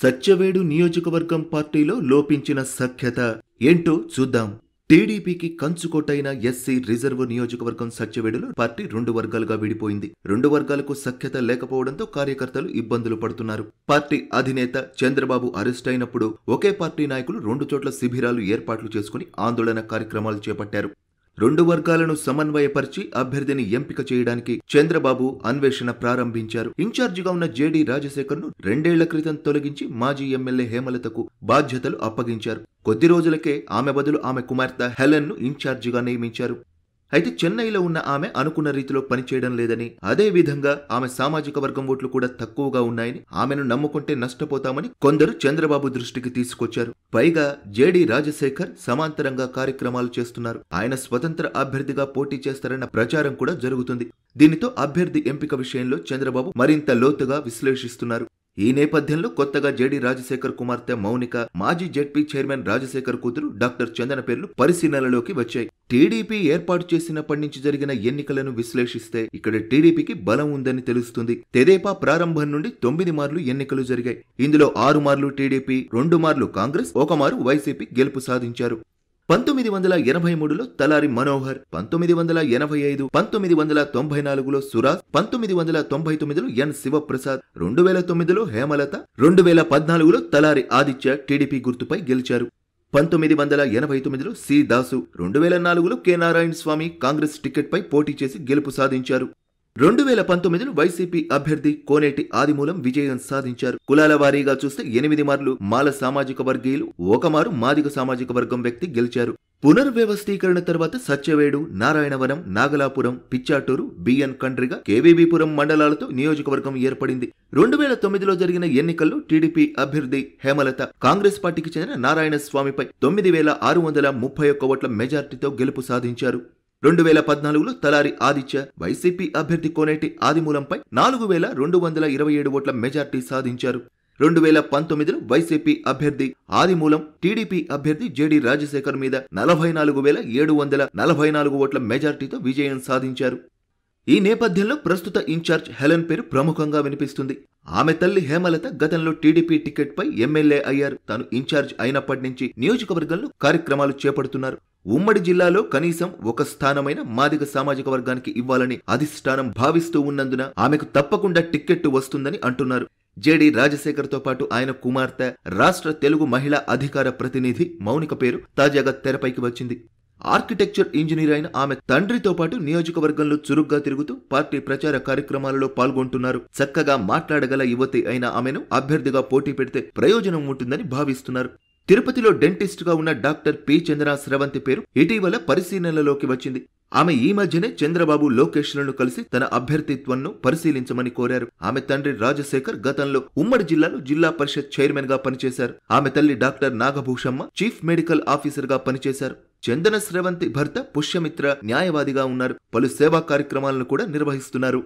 సత్యవేడు నియోజకవర్గం పార్టీలో లోపించిన సఖ్యత ఏంటో చూద్దాం టీడీపీకి కంచుకోటైన ఎస్సీ రిజర్వ్ నియోజకవర్గం సత్యవేడులో పార్టీ రెండు వర్గాలుగా విడిపోయింది రెండు వర్గాలకు సఖ్యత లేకపోవడంతో కార్యకర్తలు ఇబ్బందులు పడుతున్నారు పార్టీ అధినేత చంద్రబాబు అరెస్ట్ అయినప్పుడు ఒకే పార్టీ నాయకులు రెండు చోట్ల శిబిరాలు ఏర్పాట్లు చేసుకుని ఆందోళన కార్యక్రమాలు చేపట్టారు రెండు వర్గాలను సమన్వయపరిచి అభ్యర్థిని ఎంపిక చేయడానికి చంద్రబాబు అన్వేషణ ప్రారంభించారు ఇన్ఛార్జిగా ఉన్న జేడీ రాజశేఖర్ ను రెండేళ్ల క్రితం తొలగించి మాజీ ఎమ్మెల్యే హేమలతకు బాధ్యతలు అప్పగించారు కొద్ది రోజులకే ఆమె బదులు ఆమె కుమార్తె హెలెన్ ను ఇన్ఛార్జిగా నియమించారు అయితే చెన్నైలో ఉన్న ఆమె అనుకున్న రీతిలో పనిచేయడం లేదని అదే విధంగా ఆమె సామాజిక వర్గం ఓట్లు కూడా తక్కువగా ఉన్నాయని ఆమెను నమ్ముకుంటే నష్టపోతామని కొందరు చంద్రబాబు దృష్టికి తీసుకొచ్చారు పైగా జేడి రాజశేఖర్ సమాంతరంగా కార్యక్రమాలు చేస్తున్నారు ఆయన స్వతంత్ర అభ్యర్థిగా పోటీ చేస్తారన్న ప్రచారం కూడా జరుగుతుంది దీనితో అభ్యర్థి ఎంపిక విషయంలో చంద్రబాబు మరింత లోతుగా విశ్లేషిస్తున్నారు ఈ నేపథ్యంలో కొత్తగా జేడీ రాజశేఖర్ కుమార్తె మౌనిక మాజీ జెడ్పీ చైర్మన్ రాజశేఖర్ కూతురు డాక్టర్ చందన పేర్లు పరిశీలనలోకి వచ్చాయి టీడీపీ ఏర్పాటు చేసినప్పటి నుంచి జరిగిన ఎన్నికలను విశ్లేషిస్తే ఇక్కడ టీడీపీకి బలం ఉందని తెలుస్తుంది తెదేపా ప్రారంభం నుండి తొమ్మిది మార్లు ఎన్నికలు జరిగాయి ఇందులో ఆరు మార్లు టీడీపీ రెండు మార్లు కాంగ్రెస్ ఒక మారు వైసీపీ గెలుపు సాధించారు పంతొమ్మిది వందల ఎనభై మూడులో తలారి మనోహర్ పంతొమ్మిది వందల ఎనభై ఐదు పంతొమ్మిది వందల తొంభై నాలుగులో సురాజ్ పంతొమ్మిది వందల తొంభై తొమ్మిదిలో ఎన్ శివప్రసాద్ రెండు వేల తొమ్మిదిలో హేమలత రెండు వేల పద్నాలుగులో తలారి ఆదిత్య టీడీపీ గుర్తుపై గెలిచారు పంతొమ్మిది వందల ఎనభై తొమ్మిదిలో సి దాసు రెండు వేల నాలుగులో కె నారాయణ స్వామి కాంగ్రెస్ టికెట్పై పోటీ చేసి గెలుపు సాధించారు రెండు వేల పంతొమ్మిదిలో వైసీపీ అభ్యర్థి కోనేటి ఆదిమూలం విజయం సాధించారు కులాల వారీగా చూస్తే ఎనిమిది మార్లు మాల సామాజిక వర్గీయులు ఒక మారు మాదిగ సామాజిక వర్గం వ్యక్తి గెలిచారు పునర్వ్యవస్థీకరణ తర్వాత సత్యవేడు నారాయణవనం నాగలాపురం పిచ్చాటూరు బిఎన్ కండ్రిగ కేవీబీపురం మండలాలతో నియోజకవర్గం ఏర్పడింది రెండు వేల తొమ్మిదిలో జరిగిన ఎన్నికల్లో టీడీపీ అభ్యర్థి హేమలత కాంగ్రెస్ పార్టీకి చెందిన నారాయణ స్వామిపై తొమ్మిది వేల ఆరు వందల ముప్పై ఒక్క ఓట్ల మెజార్టీతో గెలుపు సాధించారు రెండు వేల పద్నాలుగులో తలారి ఆదిత్య వైసీపీ అభ్యర్థి కోనేటి ఆదిమూలంపై నాలుగు వేల రెండు వందల ఇరవై ఏడు ఓట్ల మెజార్టీ సాధించారు రెండు వేల పంతొమ్మిదిలో వైసీపీ అభ్యర్థి ఆదిమూలం టీడీపీ అభ్యర్థి జేడీ రాజశేఖర్ మీద నలభై నాలుగు వేల ఏడు వందల నలభై నాలుగు ఓట్ల మెజార్టీతో విజయం సాధించారు ఈ నేపథ్యంలో ప్రస్తుత ఇన్ఛార్జ్ హెలెన్ పేరు ప్రముఖంగా వినిపిస్తుంది ఆమె తల్లి హేమలత గతంలో టీడీపీ టికెట్ పై ఎమ్మెల్యే అయ్యారు తాను ఇన్ఛార్జ్ అయినప్పటి నుంచి నియోజకవర్గంలో కార్యక్రమాలు చేపడుతున్నారు ఉమ్మడి జిల్లాలో కనీసం ఒక స్థానమైన మాదిగ సామాజిక వర్గానికి ఇవ్వాలని అధిష్టానం భావిస్తూ ఉన్నందున ఆమెకు తప్పకుండా టిక్కెట్టు వస్తుందని అంటున్నారు జేడి రాజశేఖర్తో పాటు ఆయన కుమార్తె రాష్ట్ర తెలుగు మహిళా అధికార ప్రతినిధి మౌనిక పేరు తాజాగా తెరపైకి వచ్చింది ఆర్కిటెక్చర్ ఇంజనీర్ అయిన ఆమె తండ్రితో పాటు నియోజకవర్గంలో చురుగ్గా తిరుగుతూ పార్టీ ప్రచార కార్యక్రమాలలో పాల్గొంటున్నారు చక్కగా మాట్లాడగల యువతి అయిన ఆమెను అభ్యర్థిగా పోటీ పెడితే ప్రయోజనం ఉంటుందని భావిస్తున్నారు తిరుపతిలో డెంటిస్ట్ గా ఉన్న డాక్టర్ పి చంద్ర స్రవంతి పేరు ఇటీవల పరిశీలనలోకి వచ్చింది ఆమె ఈ మధ్యనే చంద్రబాబు లోకేష్ లను కలిసి తన అభ్యర్థిత్వంను పరిశీలించమని కోరారు ఆమె తండ్రి రాజశేఖర్ గతంలో ఉమ్మడి జిల్లాలో జిల్లా పరిషత్ చైర్మన్ గా పనిచేశారు ఆమె తల్లి doctor Nagabhushamma chief medical officer గా పనిచేశారు చందన స్రవంతి భర్త పుష్యమిత్ర న్యాయవాదిగా ఉన్నారు పలు సేవా కార్యక్రమాలను కూడా నిర్వహిస్తున్నారు